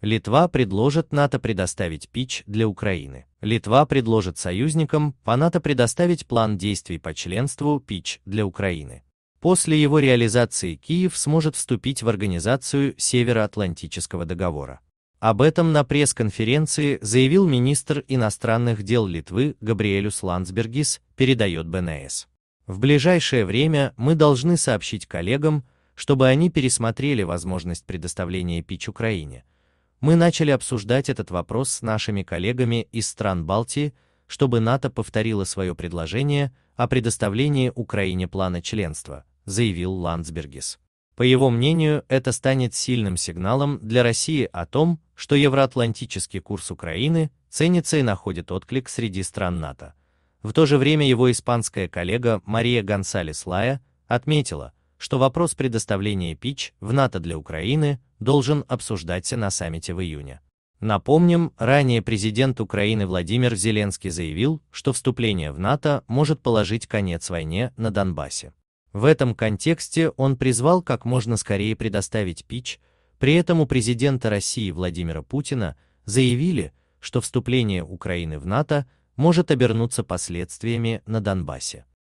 Литва предложит НАТО предоставить ПИЧ для Украины. Литва предложит союзникам по НАТО предоставить план действий по членству ПИЧ для Украины. После его реализации Киев сможет вступить в организацию Североатлантического договора. Об этом на пресс-конференции заявил министр иностранных дел Литвы Габриэлюс Ландсбергис, передает БНС. В ближайшее время мы должны сообщить коллегам, чтобы они пересмотрели возможность предоставления ПИЧ Украине, мы начали обсуждать этот вопрос с нашими коллегами из стран Балтии, чтобы НАТО повторило свое предложение о предоставлении Украине плана членства, заявил Ландсбергис. По его мнению, это станет сильным сигналом для России о том, что евроатлантический курс Украины ценится и находит отклик среди стран НАТО. В то же время его испанская коллега Мария Гонсалес Лая отметила, что вопрос предоставления ПИЧ в НАТО для Украины должен обсуждаться на саммите в июне. Напомним, ранее президент Украины Владимир Зеленский заявил, что вступление в НАТО может положить конец войне на Донбассе. В этом контексте он призвал как можно скорее предоставить ПИЧ, при этом у президента России Владимира Путина заявили, что вступление Украины в НАТО может обернуться последствиями на Донбассе.